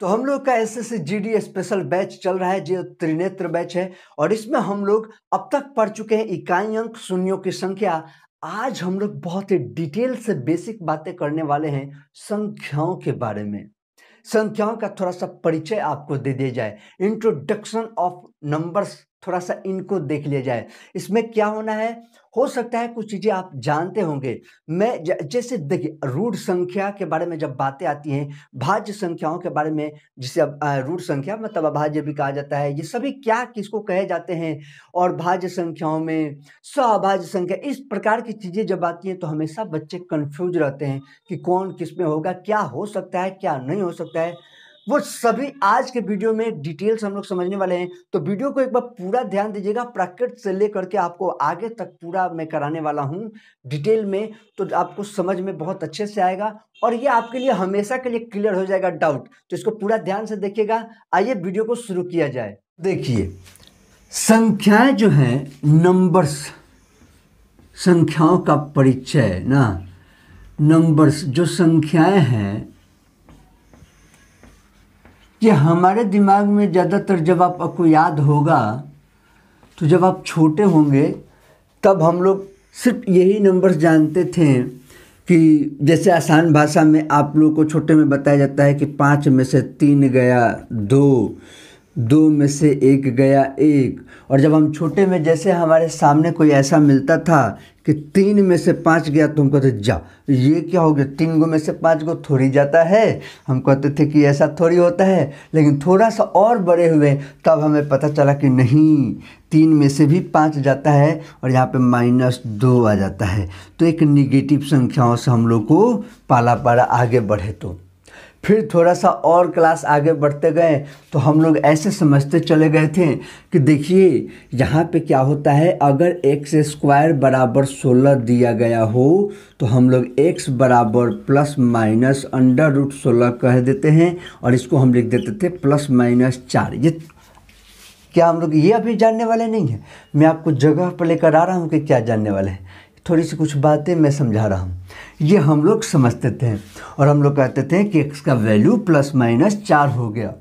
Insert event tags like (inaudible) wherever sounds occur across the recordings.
तो हम लोग का एस जीडी स्पेशल बैच चल रहा है जो त्रिनेत्र बैच है और इसमें हम लोग अब तक पढ़ चुके हैं इकाई अंक शून्यों की संख्या आज हम लोग बहुत ही डिटेल से बेसिक बातें करने वाले हैं संख्याओं के बारे में संख्याओं का थोड़ा सा परिचय आपको दे दिया जाए इंट्रोडक्शन ऑफ नंबर्स थोड़ा सा इनको देख लिया जाए इसमें क्या होना है हो सकता है कुछ चीज़ें आप जानते होंगे मैं जैसे देखिए रूढ़ संख्या के बारे में जब बातें आती हैं भाज्य संख्याओं के बारे में जिसे अब रूढ़ संख्या मतलब अभाज्य भी कहा जाता है ये सभी क्या किसको कहे जाते हैं और भाज्य संख्याओं में स्वभाज्य संख्या इस प्रकार की चीज़ें जब आती हैं तो हमेशा बच्चे कन्फ्यूज रहते हैं कि कौन किस में होगा क्या हो सकता है क्या नहीं हो सकता है वो सभी आज के वीडियो में डिटेल्स हम लोग समझने वाले हैं तो वीडियो को एक बार पूरा ध्यान दीजिएगा प्रैक्टिस से लेकर के आपको आगे तक पूरा मैं कराने वाला हूँ डिटेल में तो आपको समझ में बहुत अच्छे से आएगा और ये आपके लिए हमेशा के लिए क्लियर हो जाएगा डाउट तो इसको पूरा ध्यान से देखिएगा आइए वीडियो को शुरू किया जाए देखिए संख्याएं जो हैं नंबर्स संख्याओं का परिचय ना नंबर्स जो संख्याएं हैं कि हमारे दिमाग में ज़्यादातर जब आप आपको याद होगा तो जब आप छोटे होंगे तब हम लोग सिर्फ यही नंबर्स जानते थे कि जैसे आसान भाषा में आप लोग को छोटे में बताया जाता है कि पाँच में से तीन गया दो दो में से एक गया एक और जब हम छोटे में जैसे हमारे सामने कोई ऐसा मिलता था कि तीन में से पाँच गया तुम कहते जा ये क्या हो गया तीन गो में से पाँच गो थोड़ी जाता है हम कहते थे कि ऐसा थोड़ी होता है लेकिन थोड़ा सा और बड़े हुए तब हमें पता चला कि नहीं तीन में से भी पाँच जाता है और यहाँ पे माइनस दो आ जाता है तो एक निगेटिव संख्याओं से हम लोग को पाला पाला आगे बढ़े तो फिर थोड़ा सा और क्लास आगे बढ़ते गए तो हम लोग ऐसे समझते चले गए थे कि देखिए यहाँ पे क्या होता है अगर एक्स स्क्वायर बराबर सोलह दिया गया हो तो हम लोग एक्स बराबर प्लस माइनस अंडर रूट सोलह कह देते हैं और इसको हम लिख देते थे प्लस माइनस चार ये क्या हम लोग ये अभी जानने वाले नहीं हैं मैं आपको जगह पर लेकर आ रहा हूँ कि क्या जानने वाले हैं थोड़ी सी कुछ बातें मैं समझा रहा हूँ ये हम लोग समझते थे और हम लोग कहते थे कि एक्स का वैल्यू प्लस माइनस चार हो गया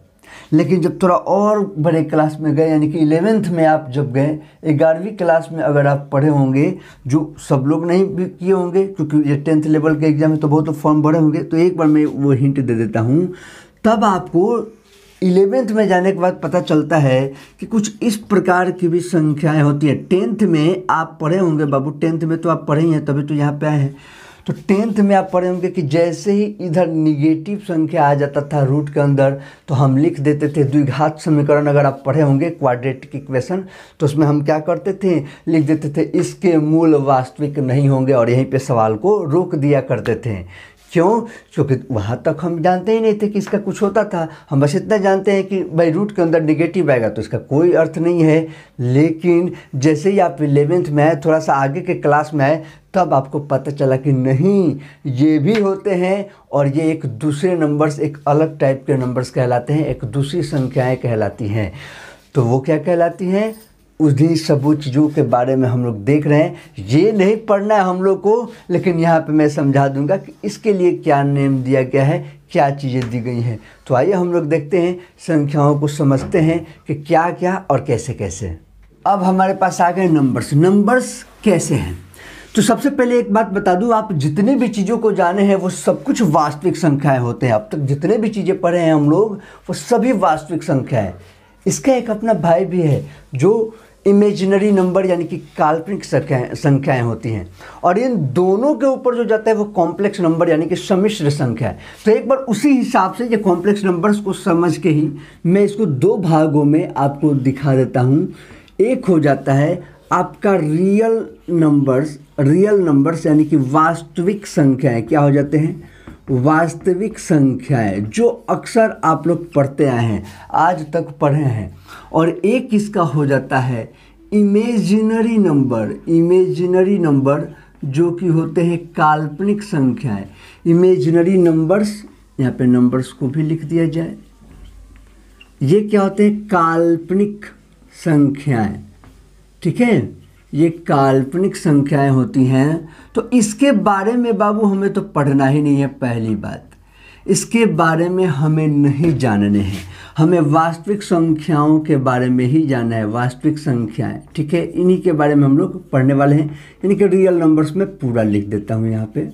लेकिन जब थोड़ा और बड़े क्लास में गए यानी कि इलेवेंथ में आप जब गए ग्यारहवीं क्लास में अगर आप पढ़े होंगे जो सब लोग नहीं भी किए होंगे क्योंकि ये टेंथ लेवल के एग्ज़ाम है तो बहुत तो फॉर्म भरे होंगे तो एक बार मैं वो हिंट दे देता हूँ तब आपको इलेवेंथ में जाने के बाद पता चलता है कि कुछ इस प्रकार की भी संख्याएं होती है टेंथ में आप पढ़े होंगे बाबू टेंथ में तो आप पढ़े ही हैं तभी तो यहाँ पे आए हैं तो टेंथ में आप पढ़े होंगे कि जैसे ही इधर निगेटिव संख्या आ जाता था रूट के अंदर तो हम लिख देते थे द्विघात समीकरण अगर आप पढ़े होंगे क्वाड्रेटिक इक्वेशन तो उसमें हम क्या करते थे लिख देते थे इसके मूल वास्तविक नहीं होंगे और यहीं पे सवाल को रोक दिया करते थे क्यों क्योंकि वहाँ तक हम जानते ही नहीं थे कि इसका कुछ होता था हम बस इतना जानते हैं कि रूट के अंदर निगेटिव आएगा तो इसका कोई अर्थ नहीं है लेकिन जैसे ही आप इलेवेंथ में आए थोड़ा सा आगे के क्लास में आए तब आपको पता चला कि नहीं ये भी होते हैं और ये एक दूसरे नंबर्स एक अलग टाइप के नंबर्स कहलाते हैं एक दूसरी संख्याएँ कहलाती हैं तो वो क्या कहलाती हैं उस दिन सब चीज़ों के बारे में हम लोग देख रहे हैं ये नहीं पढ़ना है हम लोग को लेकिन यहाँ पे मैं समझा दूंगा कि इसके लिए क्या नेम दिया गया है क्या चीज़ें दी गई हैं तो आइए हम लोग देखते हैं संख्याओं को समझते हैं कि क्या क्या और कैसे कैसे अब हमारे पास आ गए नंबर्स नंबर्स कैसे हैं तो सबसे पहले एक बात बता दूं आप जितने भी चीज़ों को जाने हैं वो सब कुछ वास्तविक संख्याएं होते हैं अब तक जितने भी चीज़ें पढ़े हैं हम लोग वो सभी वास्तविक संख्याएं है इसका एक अपना भाई भी है जो इमेजिनरी नंबर यानी कि काल्पनिक संख्याएं संख्याएं होती हैं और इन दोनों के ऊपर जो जाता है वो कॉम्प्लेक्स नंबर यानी कि सम्मिश्र संख्या है तो एक बार उसी हिसाब से ये कॉम्प्लेक्स नंबर्स को समझ के ही मैं इसको दो भागों में आपको दिखा देता हूँ एक हो जाता है आपका रियल नंबर्स रियल नंबर्स यानी कि वास्तविक संख्याएं क्या हो जाते हैं वास्तविक संख्याएं जो अक्सर आप लोग पढ़ते आए हैं आज तक पढ़े हैं और एक इसका हो जाता है इमेजिनरी नंबर इमेजिनरी नंबर जो कि होते हैं काल्पनिक संख्याएं इमेजिनरी नंबर्स यहाँ पे नंबर्स को भी लिख दिया जाए ये क्या होते हैं काल्पनिक संख्याएं ठीक है ये काल्पनिक संख्याएं होती हैं तो इसके बारे में बाबू हमें तो पढ़ना ही नहीं है पहली बात इसके बारे में हमें नहीं जानने हैं हमें वास्तविक संख्याओं के बारे में ही जानना है वास्तविक संख्याएं ठीक है इन्हीं के बारे में हम लोग पढ़ने वाले हैं इनके रियल नंबर्स में पूरा लिख देता हूँ यहाँ पर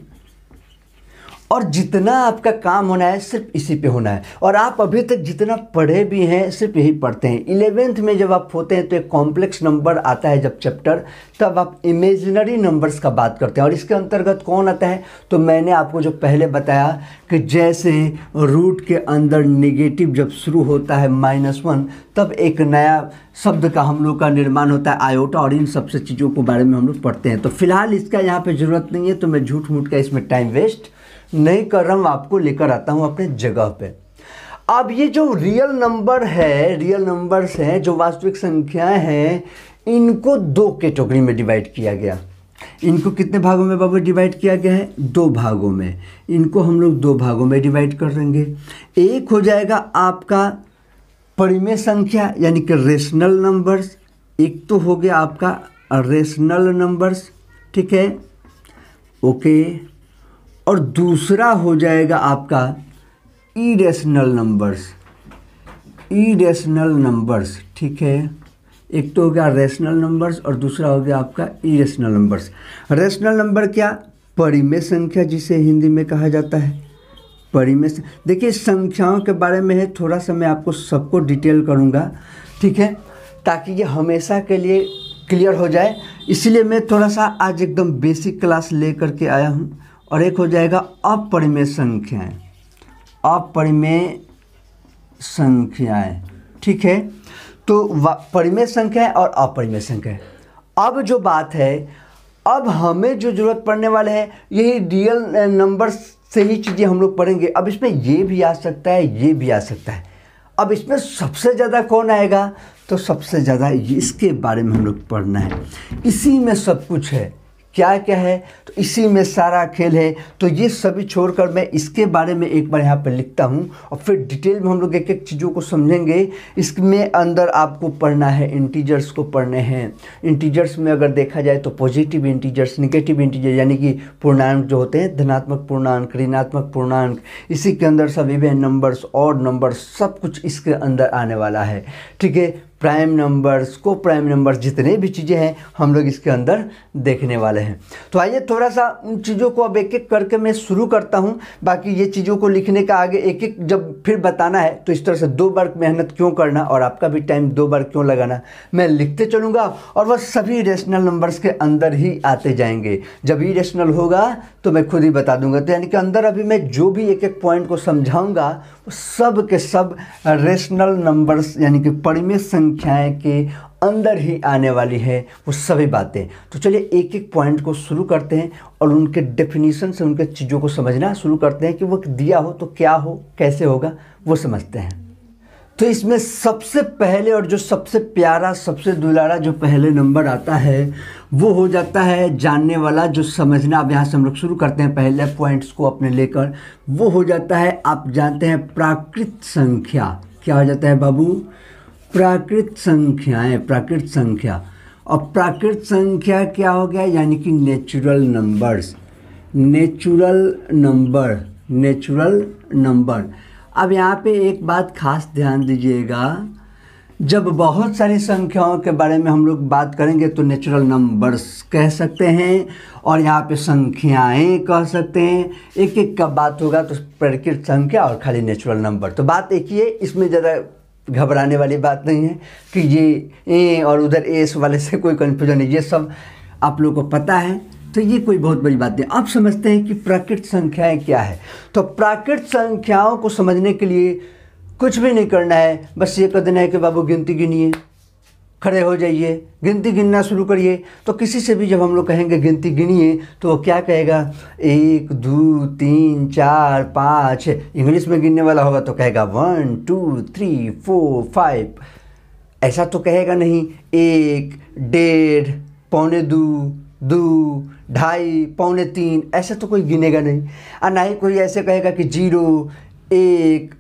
और जितना आपका काम होना है सिर्फ इसी पे होना है और आप अभी तक जितना पढ़े भी हैं सिर्फ यही पढ़ते हैं इलेवेंथ में जब आप होते हैं तो एक कॉम्प्लेक्स नंबर आता है जब चैप्टर तब आप इमेजिनरी नंबर्स का बात करते हैं और इसके अंतर्गत कौन आता है तो मैंने आपको जो पहले बताया कि जैसे रूट के अंदर निगेटिव जब शुरू होता है माइनस वन तब एक नया शब्द का हम लोग का निर्माण होता है आयोटा और इन सबसे चीज़ों के बारे में हम लोग पढ़ते हैं तो फिलहाल इसका यहाँ पर ज़रूरत नहीं है तो मैं झूठ मूठ का इसमें टाइम वेस्ट नहीं कर रहा हूँ आपको लेकर आता हूँ अपने जगह पे अब ये जो रियल नंबर है रियल नंबर्स हैं जो वास्तविक संख्याएं हैं इनको दो कैटेगरी में डिवाइड किया गया इनको कितने भागों में बाबू डिवाइड किया गया है दो भागों में इनको हम लोग दो भागों में डिवाइड कर देंगे एक हो जाएगा आपका परिमेय संख्या यानी कि रेशनल नंबर्स एक तो हो गया आपका रेशनल नंबर्स ठीक है ओके और दूसरा हो जाएगा आपका इरेशनल नंबर्स इरेशनल नंबर्स ठीक है एक तो हो गया रेशनल नंबर्स और दूसरा हो गया आपका इरेशनल नंबर्स रेशनल नंबर क्या परिमेय संख्या जिसे हिंदी में कहा जाता है परिमेय देखिए संख्याओं के बारे में है थोड़ा सा मैं आपको सबको डिटेल करूँगा ठीक है ताकि ये हमेशा के लिए क्लियर हो जाए इसलिए मैं थोड़ा सा आज एकदम बेसिक क्लास ले करके आया हूँ और एक हो जाएगा अपरिमेय संख्याएं अपरिमेय संख्याएं ठीक है तो परिमेय संख्याएं और अपरिमेय संख्याएं अब जो बात है अब हमें जो ज़रूरत पड़ने वाले है यही रियल नंबर से ही चीज़ें हम लोग पढ़ेंगे अब इसमें ये भी आ सकता है ये भी आ सकता है अब इसमें सबसे ज़्यादा कौन आएगा तो सबसे ज़्यादा इसके बारे में हम लोग पढ़ना है इसी में सब कुछ है क्या क्या है तो इसी में सारा खेल है तो ये सभी छोड़कर मैं इसके बारे में एक बार यहाँ पर लिखता हूँ और फिर डिटेल में हम लोग एक एक चीज़ों को समझेंगे इसमें अंदर आपको पढ़ना है इंटीजर्स को पढ़ने हैं इंटीजर्स में अगर देखा जाए तो पॉजिटिव इंटीजर्स निगेटिव इंटीजर्स यानी कि पूर्णांक जो होते हैं धनात्मक पूर्णांक ऋणात्मक पूर्णांक इसी के अंदर सभी विभिन्न नंबर्स और नंबर्स सब कुछ इसके अंदर आने वाला है ठीक है प्राइम नंबर्स को प्राइम नंबर्स जितने भी चीज़ें हैं हम लोग इसके अंदर देखने वाले हैं तो आइए थोड़ा सा उन चीज़ों को अब एक एक करके मैं शुरू करता हूँ बाकी ये चीज़ों को लिखने का आगे एक एक जब फिर बताना है तो इस तरह से दो बार मेहनत क्यों करना और आपका भी टाइम दो बार क्यों लगाना मैं लिखते चलूँगा और वह सभी रेशनल नंबर्स के अंदर ही आते जाएंगे जब ई रेशनल होगा तो मैं खुद ही बता दूंगा तो यानी कि अंदर अभी मैं जो भी एक एक पॉइंट को समझाऊंगा वो सब के सब रेशनल नंबर्स यानी कि परिमित संख्याएं के अंदर ही आने वाली है वो सभी बातें तो चलिए एक एक पॉइंट को शुरू करते हैं और उनके डेफिनेशन से उनके चीज़ों को समझना शुरू करते हैं कि वो दिया हो तो क्या हो कैसे होगा वो समझते हैं तो इसमें सबसे पहले और जो सबसे प्यारा सबसे दुलारा जो पहले नंबर आता है वो हो जाता है जानने वाला जो समझना अब यहाँ से हम लोग शुरू करते हैं पहले पॉइंट्स को अपने लेकर वो हो जाता है आप जानते हैं प्राकृत संख्या क्या हो जाता है बाबू प्राकृत संख्याएं प्राकृत संख्या और प्राकृत संख्या क्या हो गया यानी कि natural numbers natural number natural number अब यहाँ पे एक बात खास ध्यान दीजिएगा जब बहुत सारी संख्याओं के बारे में हम लोग बात करेंगे तो नेचुरल नंबर्स कह सकते हैं और यहाँ पे संख्याएं कह सकते हैं एक एक का बात होगा तो प्रकृत संख्या और खाली नेचुरल नंबर तो बात एक ही है इसमें ज़्यादा घबराने वाली बात नहीं है कि ये ए और उधर एस वाले से कोई कन्फ्यूजन नहीं ये सब आप लोग को पता है तो ये कोई बहुत बड़ी बात नहीं आप समझते हैं कि प्राकृत संख्याएं क्या है तो प्राकृत संख्याओं को समझने के लिए कुछ भी नहीं करना है बस ये कर देना है कि बाबू गिनती गिनिए खड़े हो जाइए गिनती गिनना शुरू करिए तो किसी से भी जब हम लोग कहेंगे गिनती गिनिए तो वो क्या कहेगा एक दो तीन चार पाँच इंग्लिश में गिनने वाला होगा तो कहेगा one two three four five ऐसा तो कहेगा नहीं एक डेढ़ पौने दो दो ढाई पौने तीन ऐसे तो कोई गिनेगा नहीं और ना ही कोई ऐसे कहेगा कि जीरो एक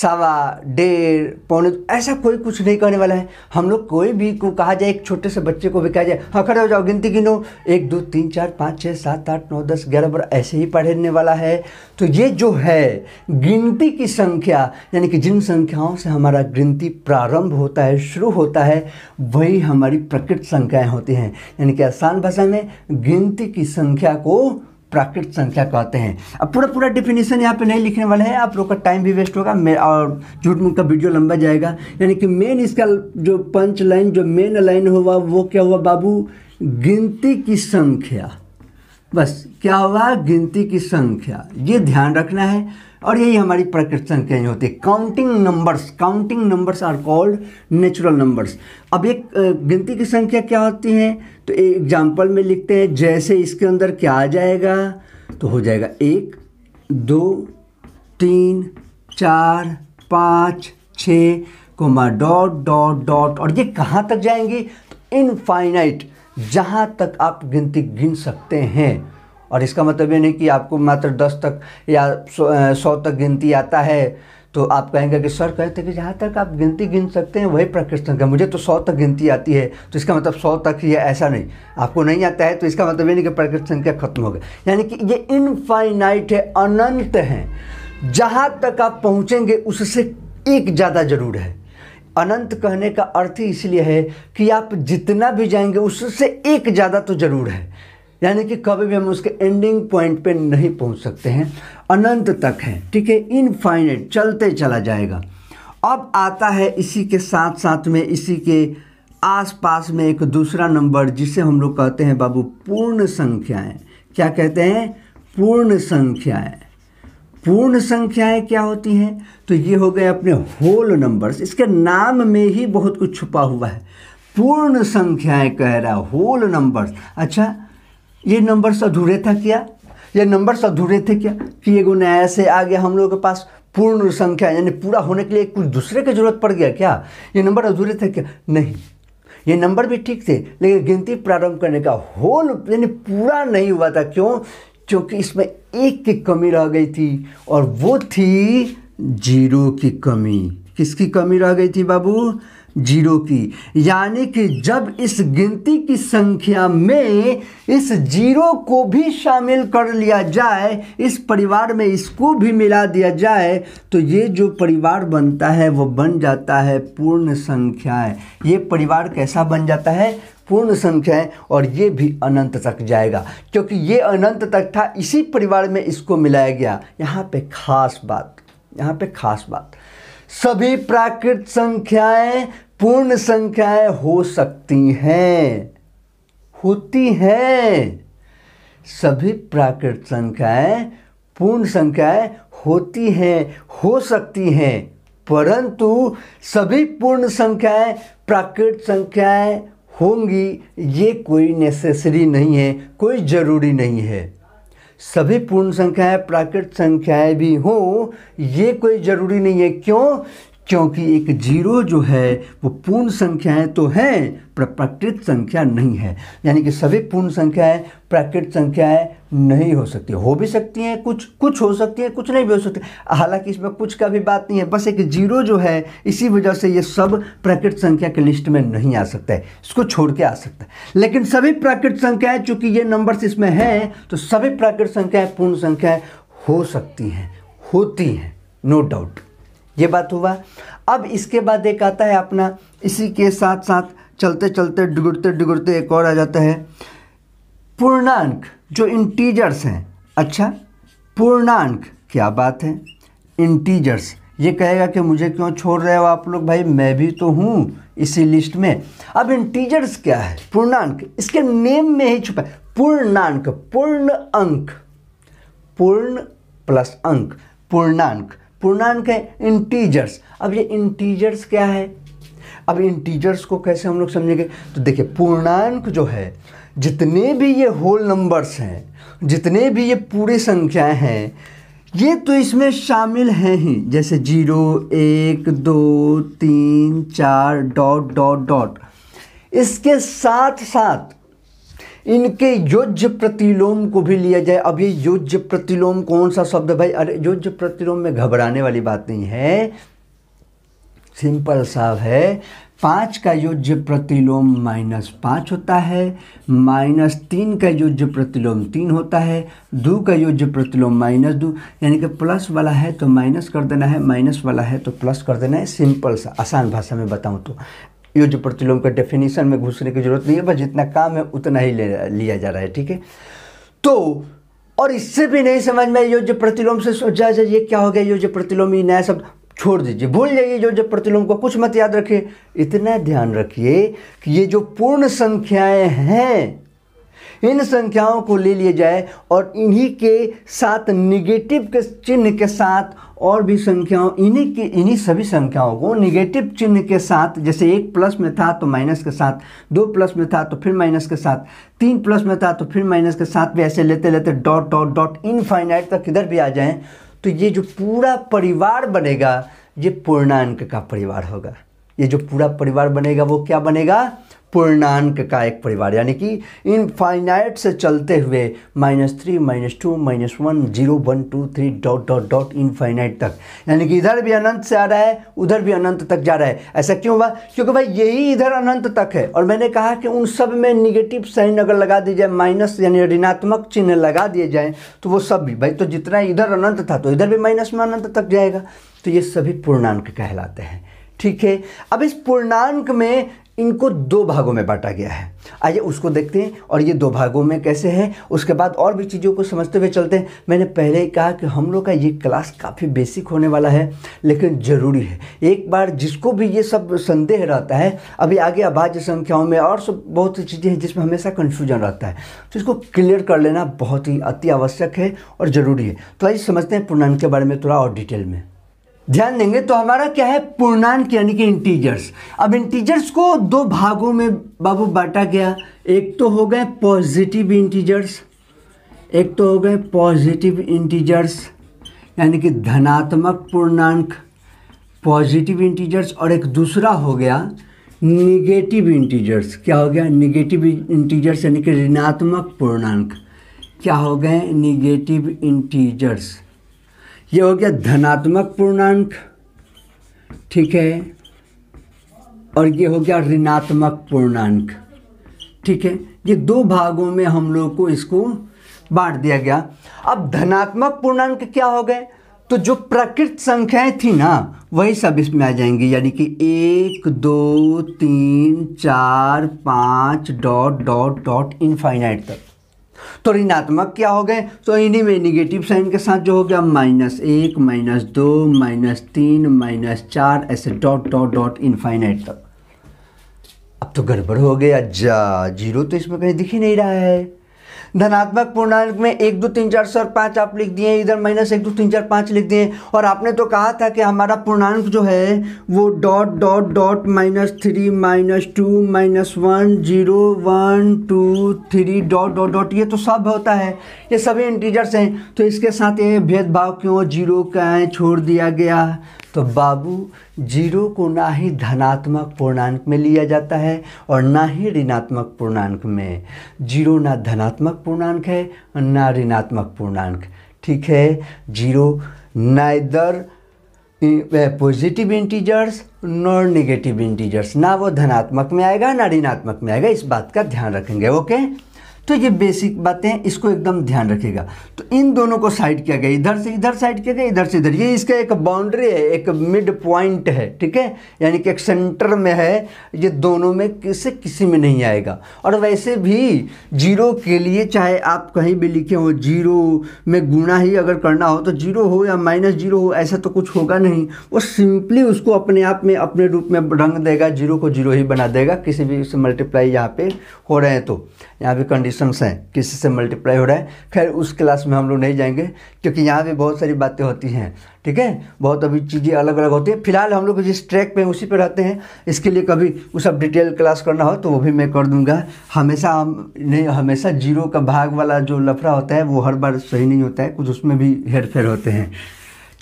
सावा डेढ़ पौने ऐसा कोई कुछ नहीं करने वाला है हम लोग कोई भी को कहा जाए एक छोटे से बच्चे को भी कहा जाए हाँ खड़े हो जाओ गिनती गिनो एक दो तीन चार पाँच छः सात आठ नौ दस ग्यारह बारह ऐसे ही पढ़ने वाला है तो ये जो है गिनती की संख्या यानी कि जिन संख्याओं से हमारा गिनती प्रारंभ होता है शुरू होता है वही हमारी प्रकृत संख्याएँ होती हैं यानी कि आसान भाषा में गिनती की संख्या को प्राकृत संख्या कहते हैं अब पूरा पूरा डिफिनेशन यहाँ पे नहीं लिखने वाले हैं आप लोग का टाइम भी वेस्ट होगा और झूठ मूठ का वीडियो लंबा जाएगा यानी कि मेन इसका जो पंच लाइन जो मेन लाइन हुआ वो क्या हुआ बाबू गिनती की संख्या बस क्या हुआ गिनती की संख्या ये ध्यान रखना है और यही हमारी प्रकृति चेंज होती है counting numbers counting numbers are called natural numbers अब एक गिनती की संख्या क्या होती है तो एग्जाम्पल में लिखते हैं जैसे इसके अंदर क्या आ जाएगा तो हो जाएगा एक दो तीन चार पाँच छ कोमा डॉट डॉट डॉट और ये कहाँ तक जाएंगी तो इनफाइनाइट जहाँ तक आप गिनती गिन सकते हैं और इसका मतलब ये नहीं कि आपको मात्र दस तक या सौ तक गिनती आता है तो आप कहेंगे कि सर कहते हैं कि जहाँ तक आप गिनती गिन सकते हैं वही प्रकृष्ण का मुझे तो सौ तक गिनती आती है तो इसका मतलब सौ तक ही है ऐसा नहीं आपको नहीं आता है तो इसका मतलब ये नहीं कि प्रकृत संख्या खत्म हो गई यानी कि ये इनफाइनाइट है अनंत है जहाँ तक आप पहुँचेंगे उससे एक ज़्यादा ज़रूर है अनंत कहने का अर्थ ही इसलिए है कि आप जितना भी जाएंगे उससे एक ज़्यादा तो ज़रूर है यानी कि कभी भी हम उसके एंडिंग पॉइंट पे नहीं पहुंच सकते हैं अनंत तक है ठीक है इनफाइनेट चलते चला जाएगा अब आता है इसी के साथ साथ में इसी के आसपास में एक दूसरा नंबर जिसे हम लोग कहते हैं बाबू पूर्ण संख्याएं क्या कहते हैं पूर्ण संख्याएं पूर्ण संख्याएं क्या होती हैं तो ये हो गए अपने होल नंबर्स इसके नाम में ही बहुत कुछ छुपा हुआ है पूर्ण संख्याएं कह रहा होल नंबर्स अच्छा ये नंबर्स अधूरे था क्या ये नंबर्स अधूरे थे क्या कि ये गुना ऐसे आ गया हम लोगों के पास पूर्ण संख्या यानी पूरा होने के लिए कुछ दूसरे की जरूरत पड़ गया क्या ये नंबर अधूरे थे क्या नहीं ये नंबर भी ठीक थे लेकिन गिनती प्रारंभ करने का होल यानी पूरा नहीं हुआ था क्यों क्योंकि इसमें एक की कमी रह गई थी और वो थी जीरो की कमी किसकी कमी रह गई थी बाबू जीरो की यानी कि जब इस गिनती की संख्या में इस जीरो को भी शामिल कर लिया जाए इस परिवार में इसको भी मिला दिया जाए तो ये जो परिवार बनता है वो बन जाता है पूर्ण संख्या है ये परिवार कैसा बन जाता है पूर्ण संख्या है और ये भी अनंत तक जाएगा क्योंकि ये अनंत तक था इसी परिवार में इसको मिलाया गया यहाँ पे खास बात यहाँ पे खास बात सभी प्राकृत संख्याएं पूर्ण संख्याएं हो सकती हैं होती हैं सभी प्राकृत संख्याएं पूर्ण संख्याएं होती हैं हो सकती हैं परंतु सभी पूर्ण संख्याएं प्राकृत संख्याएं होंगी ये कोई नेसेसरी नहीं है कोई ज़रूरी नहीं है सभी पूर्ण संख्याएं प्राकृत संख्याएं भी हों ये कोई ज़रूरी नहीं है क्यों क्योंकि एक जीरो जो है वो पूर्ण संख्याएं तो हैं पर प्रकृत संख्या नहीं है यानी कि सभी पूर्ण संख्याएं प्राकृत संख्याएं नहीं हो सकती हो भी सकती हैं कुछ कुछ हो सकती हैं कुछ नहीं भी हो सकती हालांकि इसमें कुछ का भी बात नहीं है बस एक जीरो जो है इसी वजह से ये सब प्राकृत संख्या के लिस्ट में नहीं आ सकता है इसको छोड़ के आ सकता है लेकिन सभी प्राकृत संख्याएं चूंकि ये नंबर्स इसमें हैं तो सभी प्राकृत संख्याएं पूर्ण संख्याएं हो सकती हैं होती हैं नो डाउट ये बात हुआ अब इसके बाद एक आता है अपना इसी के साथ साथ चलते चलते डुगुड़ते डुगुड़ते एक और आ जाता है पूर्णांक जो इंटीजर्स हैं अच्छा पूर्णांक क्या बात है इंटीजर्स ये कहेगा कि मुझे क्यों छोड़ रहे हो आप लोग भाई मैं भी तो हूँ इसी लिस्ट में अब इंटीजर्स क्या है पूर्णांक इसके नेम में ही छुपा है पूर्णांक पूर्ण अंक पूर्ण प्लस अंक पूर्णांक पूर्णांक है इंटीजर्स अब ये इंटीजर्स क्या है अब इंटीजर्स को कैसे हम लोग समझेंगे तो देखिए पूर्णांक जो है जितने भी ये होल नंबर्स हैं जितने भी ये पूरी संख्याएं हैं ये तो इसमें शामिल हैं ही जैसे जीरो एक दो तीन चार डॉट डॉट डॉट इसके साथ साथ इनके योज्य प्रतिलोम को भी लिया जाए अब ये योज्य प्रतिलोम कौन सा शब्द भाई अरे योज्य प्रतिलोम में घबराने वाली बात नहीं है सिंपल साफ है पाँच का योज्य प्रतिलोम माइनस पाँच होता है माइनस तीन का योज्य प्रतिलोम तीन होता है दो का योज्य प्रतिलोम माइनस दो यानी कि प्लस वाला है तो माइनस कर देना है माइनस वाला है तो प्लस कर देना है सिंपल सा आसान भाषा में बताऊं तो युद्ध प्रतिलोम के डेफिनेशन में घुसने की ज़रूरत नहीं है बस जितना काम है उतना ही लिया जा रहा है ठीक है तो और इससे भी नहीं समझ में योज प्रतिलोम से सोचा जाए अच्छा, ये क्या हो गया योज प्रतिलोम ये नया शब्द छोड़ दीजिए भूल जाइए जो प्रतिलोम को कुछ मत याद रखिए इतना ध्यान रखिए कि ये जो पूर्ण संख्याएं हैं इन संख्याओं को ले लिया जाए और इन्हीं के साथ निगेटिव के चिन्ह के साथ और भी संख्याओं इन्हीं की इन्हीं सभी संख्याओं को निगेटिव चिन्ह के साथ जैसे एक प्लस में था तो माइनस के साथ दो प्लस में था तो फिर माइनस के साथ तीन प्लस में था तो फिर माइनस के साथ भी ऐसे लेते लेते डॉट डॉट डॉट इनफाइनाइट तक इधर भी आ जाए तो ये जो पूरा परिवार बनेगा ये पूर्णांक का परिवार होगा ये जो पूरा परिवार बनेगा वो क्या बनेगा पूर्णांक का एक परिवार यानी कि इन फाइनाइट से चलते हुए minus three minus two minus one zero one two three dot dot dot infinite तक यानी कि इधर भी अनंत से आ रहा है उधर भी अनंत तक जा रहा है ऐसा क्यों हुआ क्योंकि भाई यही इधर अनंत तक है और मैंने कहा कि उन सब में निगेटिव साइन अगर लगा दी जाए माइनस यानी ऋणात्मक चिन्ह लगा दिए जाए तो वो सब भी भाई तो जितना इधर अनंत था तो इधर भी माइनस में अनंत तक जाएगा तो ये सभी पूर्णांक कहलाते हैं ठीक है अब इस पूर्णांक में इनको दो भागों में बांटा गया है आइए उसको देखते हैं और ये दो भागों में कैसे है उसके बाद और भी चीज़ों को समझते हुए चलते हैं मैंने पहले ही कहा कि हम लोग का ये क्लास काफ़ी बेसिक होने वाला है लेकिन ज़रूरी है एक बार जिसको भी ये सब संदेह रहता है अभी आगे अभाज्य संख्याओं में और सब बहुत सी चीज़ें हैं जिसमें हमेशा कन्फ्यूजन रहता है तो इसको क्लियर कर लेना बहुत ही अति आवश्यक है और ज़रूरी है तो आइए समझते हैं पूर्णांक के बारे में थोड़ा और डिटेल में ध्यान देंगे तो हमारा क्या है पूर्णांक यानी कि इंटीजर्स अब इंटीजर्स को दो भागों में बाबू बांटा गया एक तो हो गए पॉजिटिव इंटीजर्स एक तो हो गए पॉजिटिव इंटीजर्स यानी कि धनात्मक पूर्णांक पॉजिटिव इंटीजर्स और एक दूसरा हो गया निगेटिव इंटीजर्स क्या हो गया निगेटिव इंटीजर्स यानी कि ऋणात्मक पूर्णांक क्या हो गए निगेटिव इंटीजर्स ये हो गया धनात्मक पूर्णांक ठीक है और ये हो गया ऋणात्मक पूर्णांक ठीक है ये दो भागों में हम लोग को इसको बांट दिया गया अब धनात्मक पूर्णांक क्या हो गए तो जो प्रकृत संख्याएं थी ना वही सब इसमें आ जाएंगी यानी कि एक दो तीन चार पाँच डॉट डॉट डॉट इनफाइनाइट तक तो ऋणात्मक क्या हो गए तो इन्हीं में निगेटिव साइन के साथ जो हो गया माइनस एक माइनस दो माइनस तीन माइनस चार ऐसे डॉट डॉट डॉट इनफाइनाइट तक अब तो गड़बड़ हो गया जा जीरो तो इसमें कहीं दिख ही नहीं रहा है धनात्मक पूर्णांक में एक दो तीन चार सौ पाँच आप लिख दिए इधर माइनस एक दो तीन चार पाँच लिख दिए और आपने तो कहा था कि हमारा पूर्णांक जो है वो dot dot dot minus three minus two minus one zero one two three dot dot dot ये तो सब होता है ये सभी इंटीजर्स हैं तो इसके साथ ये भेदभाव क्यों जीरो का छोड़ दिया गया तो बाबू जीरो को ना ही धनात्मक पूर्णांक में लिया जाता है और ना ही ऋणात्मक पूर्णांक में जीरो ना धनात्मक पूर्णांक है ना ऋणात्मक पूर्णांक ठीक है zero neither positive integers non negative integers ना वो धनात्मक में आएगा ना ऋणात्मक में आएगा इस बात का ध्यान रखेंगे ओके तो ये बेसिक बातें इसको एकदम ध्यान रखेगा तो इन दोनों को साइड किया गया इधर से इधर साइड किया गया इधर से इधर ये इसका एक बाउंड्री है एक मिड पॉइंट है ठीक है यानी कि एक सेंटर में है ये दोनों में किसे किसी में नहीं आएगा और वैसे भी जीरो के लिए चाहे आप कहीं भी लिखे हो जीरो में गुणा ही अगर करना हो तो जीरो हो या माइनस जीरो हो ऐसा तो कुछ होगा नहीं वो सिंपली उसको अपने आप में अपने रूप में रंग देगा जीरो को जीरो ही बना देगा किसी भी मल्टीप्लाई यहाँ पे हो रहे हैं तो यहाँ पे कंडीशन कोएफिशंस हैं किसी से मल्टीप्लाई हो रहा है खैर उस क्लास में हम लोग नहीं जाएंगे क्योंकि यहाँ भी बहुत सारी बातें होती हैं ठीक है बहुत अभी चीज़ें अलग अलग होती हैं फिलहाल हम लोग जिस ट्रैक पे उसी पे रहते हैं इसके लिए कभी वो सब डिटेल क्लास करना हो तो वो भी मैं कर दूंगा हमेशा हम नहीं हमेशा जीरो का भाग वाला जो लफड़ा होता है वो हर बार सही नहीं होता है कुछ उसमें भी हेर होते हैं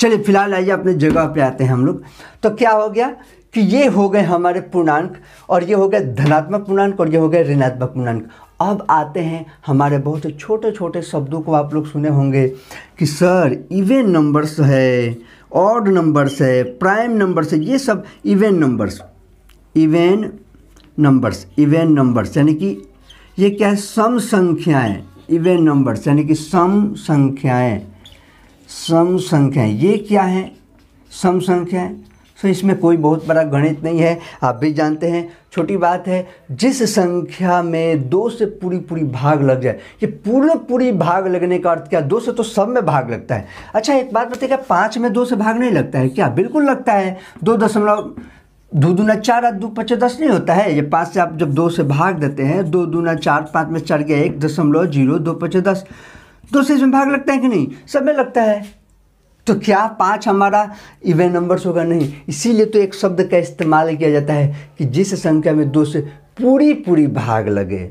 चलिए फिलहाल आइए अपने जगह पे आते हैं हम लोग तो क्या हो गया कि ये हो गए हमारे पूर्णांक और ये हो गए धनात्मक पूर्णांक और ये हो गए ऋणात्मक पूर्णांक अब आते हैं हमारे बहुत छोटे छोटे शब्दों को आप लोग सुने होंगे कि सर इवेन नंबर्स है ऑड नंबर्स है प्राइम नंबर्स है ये सब even numbers even numbers even numbers यानी कि ये क्या है सम संख्याएं इवेन नंबर्स यानी कि सम संख्याएँ सम संख्याएं ये क्या है सम संख्याएं सो तो इसमें कोई बहुत बड़ा गणित नहीं है आप भी जानते हैं छोटी बात है जिस संख्या में दो से पूरी पूरी भाग लग जाए ये पूर्ण पूरी भाग लगने का अर्थ क्या दो से तो सब में भाग लगता है अच्छा एक बात बताइए क्या पाँच में दो से भाग नहीं लगता है क्या बिल्कुल लगता है दो दशमलव दो दूना चार और दो पचे दस नहीं होता है ये पाँच से आप जब दो से भाग देते हैं दो दूना चार पाँच में चार गया एक दशमलव जीरो दो पचे दस दो से इसमें भाग लगता है कि नहीं सब में लगता है तो क्या पाँच हमारा इवन नंबर्स होगा नहीं इसीलिए तो एक शब्द का इस्तेमाल किया जाता है कि जिस संख्या में दो से पूरी पूरी भाग लगे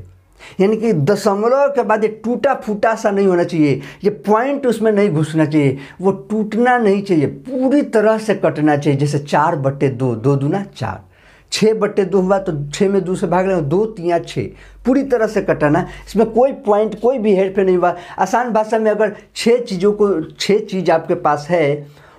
यानी कि दशमलव के बाद ये टूटा फूटा सा नहीं होना चाहिए ये पॉइंट उसमें नहीं घुसना चाहिए वो टूटना नहीं चाहिए पूरी तरह से कटना चाहिए जैसे चार बट्टे दो दो दूना चार छः बट्टे दो हुआ तो छः में दो से भाग लेंगे दो तिया छः पूरी तरह से कटाना इसमें कोई पॉइंट कोई भी हेरफेर नहीं हुआ आसान भाषा में अगर छः चीज़ों को छः चीज़ आपके पास है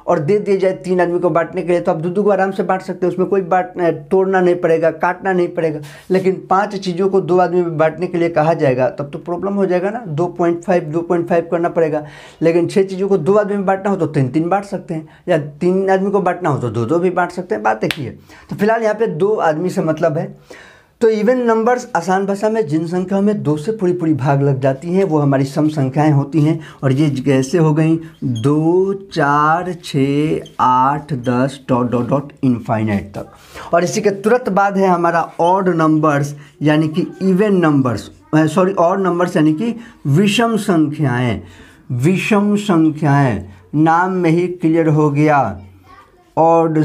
और दे दिए जाए तीन आदमी को बांटने के लिए तो आप दो दो को आराम से बांट सकते हैं उसमें कोई बांट तोड़ना नहीं पड़ेगा काटना नहीं पड़ेगा लेकिन पाँच चीज़ों को दो आदमी में बांटने के लिए कहा जाएगा तब तो प्रॉब्लम हो जाएगा ना दो पॉइंट फाइव दो पॉइंट फाइव करना पड़ेगा लेकिन छः चीज़ों को दो आदमी में बांटना हो तो तीन तीन बांट सकते हैं या तीन आदमी को बांटना हो तो दो दो भी बांट सकते हैं बात एक ही है तो फिलहाल यहाँ पर दो आदमी से मतलब है तो इवन नंबर्स आसान भाषा में जिन संख्याओं में दो से पूरी पूरी भाग लग जाती हैं वो हमारी सम संख्याएँ होती हैं और ये कैसे हो गई दो चार छः आठ दस डॉट डॉट डॉट इन्फाइनाइट तक और इसी के तुरंत बाद है हमारा ऑड नंबर्स यानी कि even numbers sorry odd numbers यानी कि विषम संख्याएँ विषम संख्याएँ नाम में ही क्लियर हो गया ऑड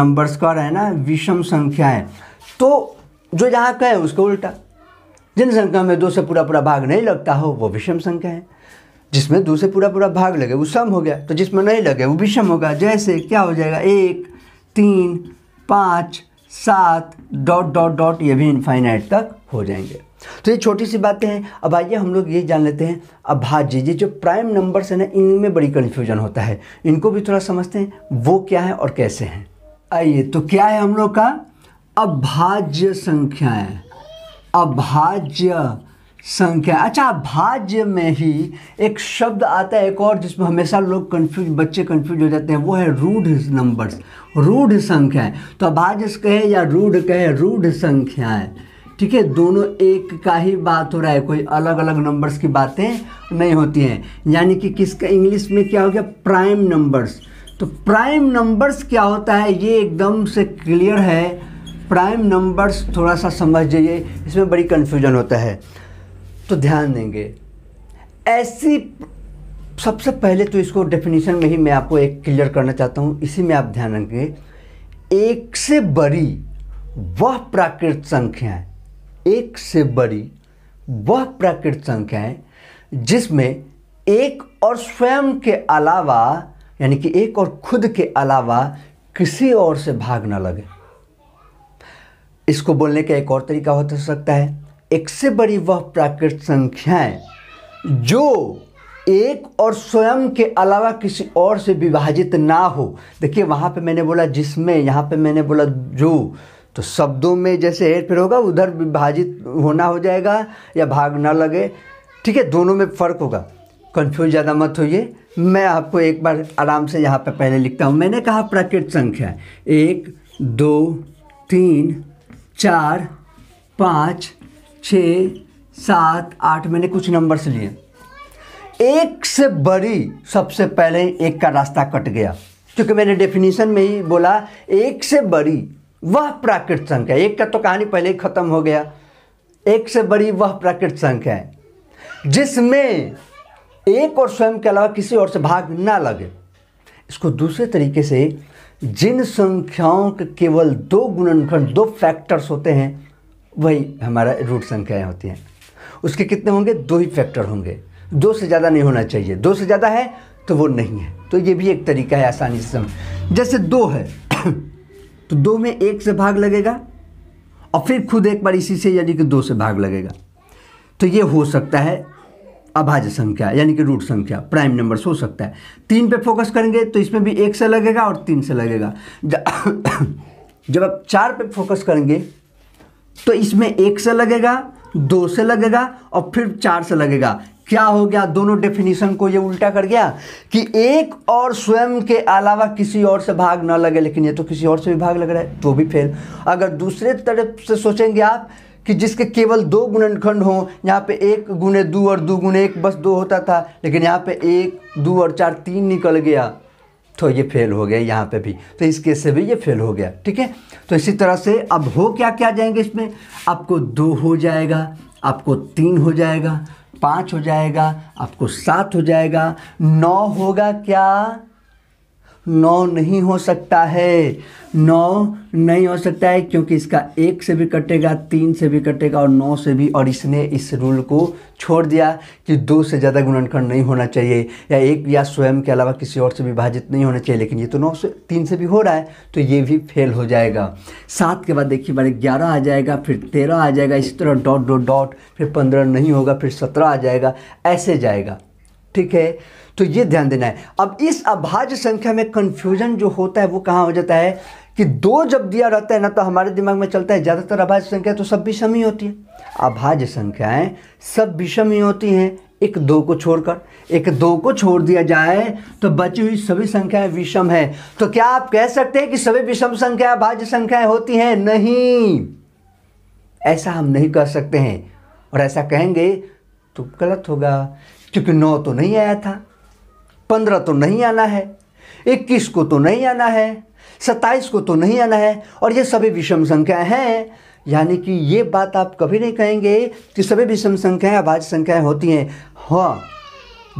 नंबर्स का रहना ना विषम संख्याएँ तो जो जहाँ कहे उसको उल्टा जिन संख्या में दो से पूरा पूरा भाग नहीं लगता हो वो विषम संख्या है जिसमें दो से पूरा पूरा भाग लगे वो सम हो गया तो जिसमें नहीं लगे वो विषम होगा जैसे क्या हो जाएगा एक तीन पाँच सात डॉट डॉट डॉट ये भी इनफाइनाइट तक हो जाएंगे तो ये छोटी सी बातें हैं अब आइए हम लोग ये जान लेते हैं अब भाज्य ये जो प्राइम नंबर्स हैं ना इनमें बड़ी कन्फ्यूजन होता है इनको भी थोड़ा समझते हैं वो क्या है और कैसे हैं आइए तो क्या है हम लोग का अभाज्य संख्याएं अभाज्य संख्या अच्छा भाज्य में ही एक शब्द आता है एक और जिसमें हमेशा लोग कंफ्यूज बच्चे कंफ्यूज हो जाते हैं वो है रूढ़ नंबर्स रूढ़ संख्याएं तो अभाज्य कहे या रूढ़ कहे रूढ़ संख्याएं ठीक है दोनों एक का ही बात हो रहा है कोई अलग अलग नंबर्स की बातें नहीं होती हैं यानी कि किसका इंग्लिश में क्या हो गया प्राइम नंबर्स तो प्राइम नंबर्स क्या होता है ये एकदम से क्लियर है प्राइम नंबर्स थोड़ा सा समझ जाइए इसमें बड़ी कन्फ्यूजन होता है तो ध्यान देंगे ऐसी सबसे पहले तो इसको डेफिनेशन में ही मैं आपको एक क्लियर करना चाहता हूँ इसी में आप ध्यान रखेंगे एक से बड़ी वह प्राकृत संख्याएं एक से बड़ी वह प्राकृत संख्याएं जिसमें एक और स्वयं के अलावा यानी कि एक और खुद के अलावा किसी और से भाग ना लगे इसको बोलने का एक और तरीका हो तो सकता है एक से बड़ी वह प्राकृत संख्याएं जो एक और स्वयं के अलावा किसी और से विभाजित ना हो देखिए वहाँ पे मैंने बोला जिसमें यहाँ पे मैंने बोला जो तो शब्दों में जैसे हेर फेर होगा उधर विभाजित होना हो जाएगा या भाग ना लगे ठीक है दोनों में फ़र्क होगा कन्फ्यूज ज़्यादा मत होइए मैं आपको एक बार आराम से यहाँ पे पहले लिखता हूँ मैंने कहा प्राकृत संख्या एक दो तीन चार पाँच छ सात आठ मैंने कुछ नंबर्स लिए एक से बड़ी सबसे पहले एक का रास्ता कट गया क्योंकि मैंने डेफिनेशन में ही बोला एक से बड़ी वह प्राकृत संख्या एक का तो कहानी पहले ही खत्म हो गया एक से बड़ी वह प्राकृत संख्या है जिसमें एक और स्वयं के अलावा किसी और से भाग ना लगे इसको दूसरे तरीके से जिन संख्याओं के केवल दो गुणनखंड दो फैक्टर्स होते हैं वही हमारा रूट संख्याएं होती हैं उसके कितने होंगे दो ही फैक्टर होंगे दो से ज़्यादा नहीं होना चाहिए दो से ज़्यादा है तो वो नहीं है तो ये भी एक तरीका है आसानी से समझ जैसे दो है तो दो में एक से भाग लगेगा और फिर खुद एक बार इसी से यानी कि दो से भाग लगेगा तो ये हो सकता है अभाज्य संख्या यानी कि रूट संख्या प्राइम नंबर्स हो सकता है तीन पे फोकस करेंगे तो इसमें भी एक से लगेगा और तीन से लगेगा (coughs) जब आप चार पे फोकस करेंगे तो इसमें एक से लगेगा दो से लगेगा और फिर चार से लगेगा क्या हो गया दोनों डेफिनेशन को ये उल्टा कर गया कि एक और स्वयं के अलावा किसी और से भाग ना लगे लेकिन ये तो किसी और से भी भाग लग रहा है तो भी फेल अगर दूसरे तरफ से सोचेंगे आप कि जिसके केवल दो गुणनखंड हों यहाँ पे एक गुने दो और दो गुने एक बस दो होता था लेकिन यहाँ पे एक दो और चार तीन निकल गया तो ये फेल हो गया यहाँ पे भी तो इस केस से भी ये फेल हो गया ठीक है तो इसी तरह से अब हो क्या क्या जाएंगे इसमें आपको दो हो जाएगा आपको तीन हो जाएगा पाँच हो जाएगा आपको सात हो जाएगा नौ होगा क्या नौ नहीं हो सकता है नौ नहीं हो सकता है क्योंकि इसका एक से भी कटेगा तीन से भी कटेगा और नौ से भी और इसने इस रूल को छोड़ दिया कि दो से ज़्यादा गुणनखंड नहीं होना चाहिए या एक या स्वयं के अलावा किसी और से विभाजित नहीं होना चाहिए लेकिन ये तो नौ से तीन से भी हो रहा है तो ये भी फेल हो जाएगा सात के बाद देखिए बारे ग्यारह आ जाएगा फिर तेरह आ जाएगा इसी तरह डॉट डॉट डॉट फिर पंद्रह नहीं होगा फिर सत्रह आ जाएगा ऐसे जाएगा ठीक है तो ये ध्यान देना है अब इस अभाज्य संख्या में कन्फ्यूजन जो होता है वो कहाँ हो जाता है कि दो जब दिया रहता है ना तो हमारे दिमाग में चलता है ज़्यादातर अभाज्य संख्या तो सब विषम ही होती है अभाज्य संख्याएँ सब विषम ही होती हैं एक दो को छोड़कर एक दो को छोड़ दिया जाए तो बची हुई सभी संख्याएं विषम है तो क्या आप कह सकते हैं कि सभी विषम संख्या भाज्य संख्याएं होती हैं नहीं ऐसा हम नहीं कह सकते हैं और ऐसा कहेंगे तो गलत होगा क्योंकि नौ तो नहीं आया था पंद्रह तो नहीं आना है इक्कीस को तो नहीं आना है सत्ताईस को तो नहीं आना है और ये सभी विषम संख्याएं हैं यानी कि ये बात आप कभी नहीं कहेंगे कि सभी विषम संख्याएं अभाज्य संख्याएं होती हैं हाँ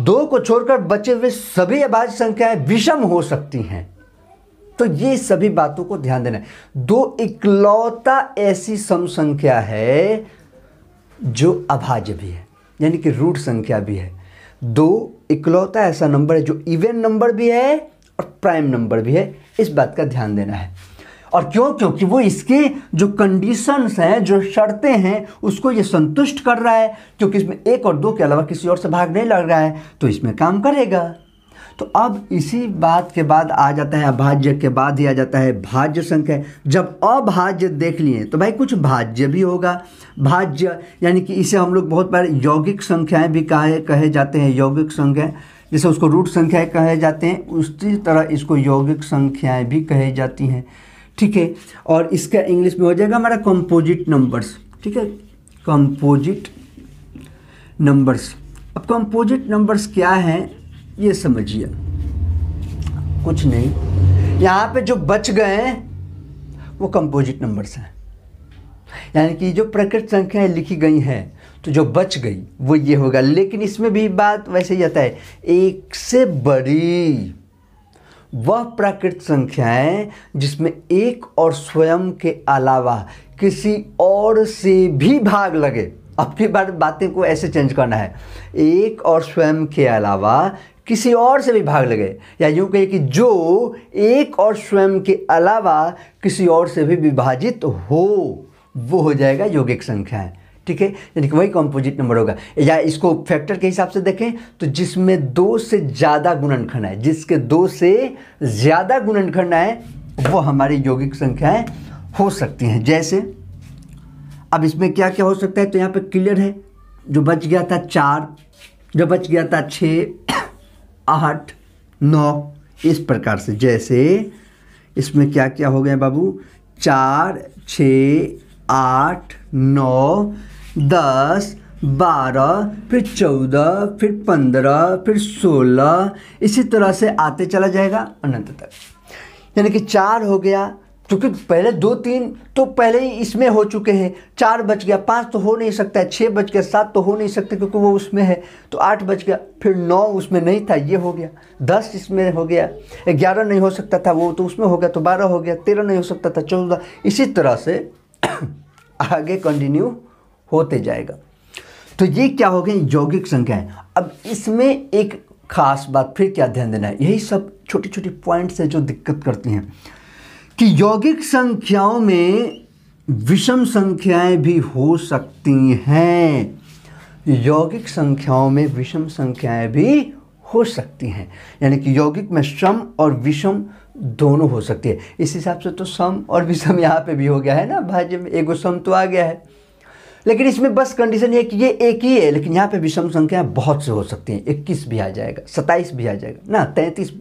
दो को छोड़कर बचे हुए सभी अभाज्य संख्याएं विषम हो सकती हैं तो ये सभी बातों को ध्यान देना है दो इकलौता ऐसी सम संख्या है जो अभाज्य भी है यानी कि रूट संख्या भी है दो इकलौता ऐसा नंबर है जो इवन नंबर भी है और प्राइम नंबर भी है इस बात का ध्यान देना है और क्यों क्योंकि वो इसके जो कंडीशंस हैं जो शर्तें हैं उसको ये संतुष्ट कर रहा है क्योंकि इसमें एक और दो के अलावा किसी और से भाग नहीं लग रहा है तो इसमें काम करेगा तो अब इसी बात के बाद आ जाता है अभाज्य के बाद ही आ जाता है भाज्य संख्या जब अभाज्य देख लिए तो भाई कुछ भाज्य भी होगा भाज्य यानी कि इसे हम लोग बहुत बार यौगिक संख्याएं भी कहे कहे जाते हैं यौगिक संख्या जैसे उसको रूट संख्याएं कहे जाते हैं उसी तरह इसको यौगिक संख्याएं भी कहे जाती हैं ठीक है और इसका इंग्लिश में हो जाएगा हमारा कंपोजिट नंबर्स ठीक है कंपोजिट नंबर्स अब कंपोजिट नंबर्स क्या हैं ये समझिए कुछ नहीं यहाँ पे जो बच गए हैं वो कंपोजिट नंबर्स हैं यानी कि जो प्रकृत संख्याएं लिखी गई हैं तो जो बच गई वो ये होगा लेकिन इसमें भी बात वैसे ही आता है एक से बड़ी वह प्राकृत संख्याएं जिसमें एक और स्वयं के अलावा किसी और से भी भाग लगे अपनी बार बातें को ऐसे चेंज करना है एक और स्वयं के अलावा किसी और से भी भाग लगे या यूं कहिए कि जो एक और स्वयं के अलावा किसी और से भी विभाजित हो वो हो जाएगा योगिक संख्या है ठीक है यानी कि वही कंपोजिट नंबर होगा या इसको फैक्टर के हिसाब से देखें तो जिसमें दो से ज़्यादा गुणनखंड है जिसके दो से ज़्यादा गुणनखंड है वो हमारी यौगिक संख्याएं हो सकती हैं जैसे अब इसमें क्या क्या हो सकता है तो यहाँ पे क्लियर है जो बच गया था चार जो बच गया था छः आठ नौ इस प्रकार से जैसे इसमें क्या क्या हो गए बाबू चार छ आठ नौ दस बारह फिर चौदह फिर पंद्रह फिर सोलह इसी तरह से आते चला जाएगा अनंत तक यानी कि चार हो गया क्योंकि पहले दो तीन तो पहले ही इसमें हो चुके हैं चार बज गया पाँच तो हो नहीं सकता है छः बज गया सात तो हो नहीं सकता क्योंकि वो उसमें है तो आठ बज गया फिर नौ उसमें नहीं था ये हो गया दस इसमें हो गया ग्यारह नहीं हो सकता था वो तो उसमें हो गया तो बारह हो गया तेरह नहीं हो सकता था चौदह इसी तरह से (coughs) आगे कंटिन्यू होते जाएगा तो ये क्या हो गई यौगिक संख्याएं अब इसमें एक खास बात फिर क्या ध्यान देना है यही सब छोटी छोटी पॉइंट्स हैं जो दिक्कत करती हैं कि यौगिक संख्याओं में विषम संख्याएं भी हो सकती हैं यौगिक संख्याओं में विषम संख्याएं भी हो सकती हैं यानी कि यौगिक में सम और विषम दोनों हो सकती है इस हिसाब से तो सम और विषम यहाँ पे भी हो गया है ना भाज्य में एगो सम तो आ गया है लेकिन इसमें बस कंडीशन ये कि ये एक ही है लेकिन यहाँ पे विषम संख्या बहुत से हो सकती हैं इक्कीस भी आ जाएगा सत्ताईस भी आ जाएगा ना तैंतीस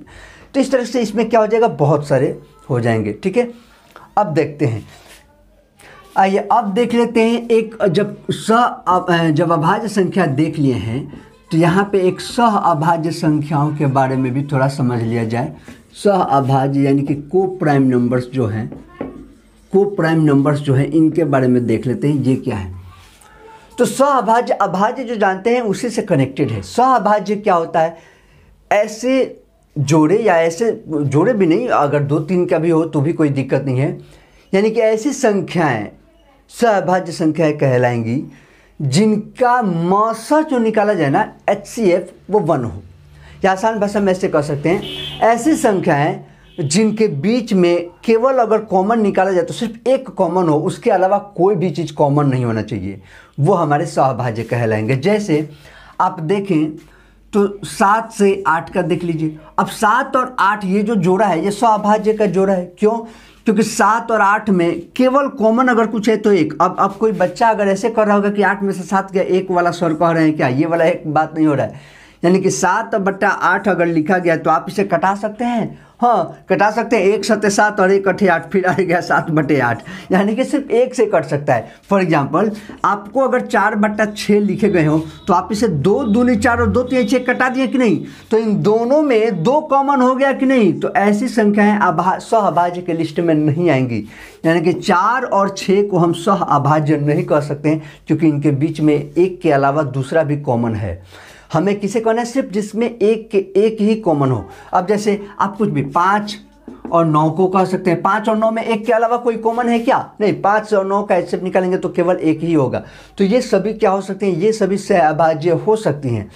तो इस तरह से इसमें क्या हो जाएगा बहुत सारे हो जाएंगे ठीक है अब देखते हैं आइए अब देख लेते हैं एक जब स जब अभाज्य संख्या देख लिए हैं तो यहाँ पे एक सह अभाज्य संख्याओं के बारे में भी थोड़ा समझ लिया जाए सह अभाज्य यानी कि को प्राइम नंबर्स जो हैं को प्राइम नंबर्स जो हैं इनके बारे में देख लेते हैं ये क्या है तो सह अभाज्य अभाज्य जो जानते हैं उसी से कनेक्टेड है सह अभाज्य क्या होता है ऐसे जोड़े या ऐसे जोड़े भी नहीं अगर दो तीन का भी हो तो भी कोई दिक्कत नहीं है यानी कि ऐसी संख्याएं सहभाज्य संख्याएं कहलाएंगी जिनका मौसा जो निकाला जाए ना एच सी एफ वो वन हो या आसान भाषा में ऐसे कह सकते हैं ऐसी संख्याएं जिनके बीच में केवल अगर कॉमन निकाला जाए तो सिर्फ एक कॉमन हो उसके अलावा कोई भी चीज़ कॉमन नहीं होना चाहिए वो हमारे सहभाज्य कहलाएंगे जैसे आप देखें तो सात से आठ का देख लीजिए अब सात और आठ ये जो जोड़ा है ये स्वाभाज्य का जोड़ा है क्यों क्योंकि सात और आठ में केवल कॉमन अगर कुछ है तो एक अब अब कोई बच्चा अगर ऐसे कर रहा होगा कि आठ में से सात गया एक वाला स्वर कह रहे हैं क्या ये वाला एक बात नहीं हो रहा है यानी कि सात बट्टा आठ अगर लिखा गया तो आप इसे कटा सकते हैं हाँ कटा सकते हैं एक सत्य सात और एक अठे आठ फिर आ गया सात बटे आठ यानी कि सिर्फ एक से कट सकता है फॉर एग्जाम्पल आपको अगर चार बट्टा छः लिखे गए हो तो आप इसे दो दूनी चार और दो तीन छः कटा दिए कि नहीं तो इन दोनों में दो कॉमन हो गया कि नहीं तो ऐसी संख्याएं अभा सहभाज्य के लिस्ट में नहीं आएंगी यानी कि चार और छः को हम सह अभाज्य नहीं कह सकते क्योंकि इनके बीच में एक के अलावा दूसरा भी कॉमन है हमें किसे करना है सिर्फ जिसमें एक के एक ही कॉमन हो अब जैसे आप कुछ भी पाँच और नौ को कह सकते हैं पाँच और नौ में एक के अलावा कोई कॉमन है क्या नहीं पाँच और नौ का एक्सेप्ट निकालेंगे तो केवल एक ही होगा तो ये सभी क्या हो सकते हैं ये सभी सहभाज्य हो सकती हैं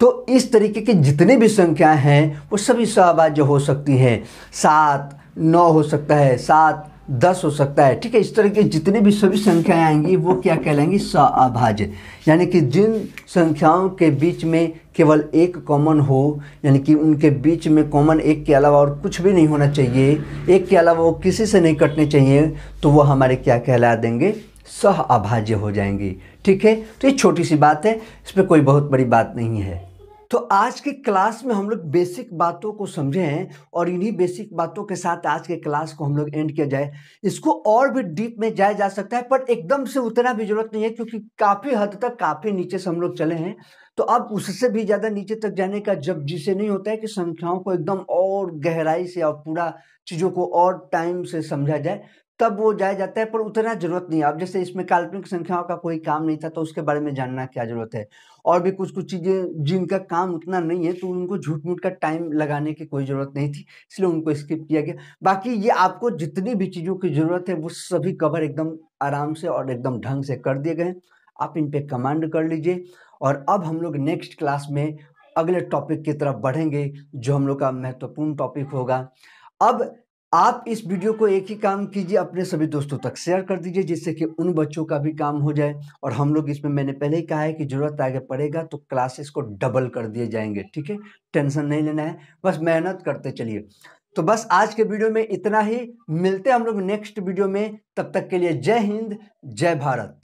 तो इस तरीके की जितनी भी संख्याएं हैं वो सभी सहभाज्य हो सकती हैं सात नौ हो सकता है सात दस हो सकता है ठीक है इस तरह की जितनी भी सभी संख्याएं आएंगी वो क्या कहलाएंगी अभाज्य यानी कि जिन संख्याओं के बीच में केवल एक कॉमन हो यानी कि उनके बीच में कॉमन एक के अलावा और कुछ भी नहीं होना चाहिए एक के अलावा वो किसी से नहीं कटने चाहिए तो वो हमारे क्या कहला देंगे सह अभाज्य हो जाएंगी ठीक है तो ये छोटी सी बात है इस पर कोई बहुत बड़ी बात नहीं है तो आज के क्लास में हम लोग बेसिक बातों को समझे हैं और इन्हीं बेसिक बातों के साथ आज के क्लास को हम लोग एंड किया जाए इसको और भी डीप में जाया जा सकता है पर एकदम से उतना भी जरूरत नहीं है क्योंकि काफ़ी हद तक काफ़ी नीचे से हम लोग चले हैं तो अब उससे भी ज़्यादा नीचे तक जाने का जब जिसे नहीं होता है कि संख्याओं को एकदम और गहराई से और पूरा चीज़ों को और टाइम से समझा जाए तब वो जाया जाता है पर उतना जरूरत नहीं है अब जैसे इसमें काल्पनिक संख्याओं का कोई काम नहीं था तो उसके बारे में जानना क्या जरूरत है और भी कुछ कुछ चीज़ें जिनका काम उतना नहीं है तो उनको झूठ मूठ का टाइम लगाने की कोई ज़रूरत नहीं थी इसलिए उनको स्किप किया गया बाकी ये आपको जितनी भी चीज़ों की ज़रूरत है वो सभी कवर एकदम आराम से और एकदम ढंग से कर दिए गए आप इन पर कमांड कर लीजिए और अब हम लोग नेक्स्ट क्लास में अगले टॉपिक की तरफ बढ़ेंगे जो हम लोग का महत्वपूर्ण टॉपिक होगा अब आप इस वीडियो को एक ही काम कीजिए अपने सभी दोस्तों तक शेयर कर दीजिए जिससे कि उन बच्चों का भी काम हो जाए और हम लोग इसमें मैंने पहले ही कहा है कि ज़रूरत आगे पड़ेगा तो क्लासेस को डबल कर दिए जाएंगे ठीक है टेंशन नहीं लेना है बस मेहनत करते चलिए तो बस आज के वीडियो में इतना ही मिलते हैं हम लोग नेक्स्ट वीडियो में तब तक के लिए जय हिंद जय भारत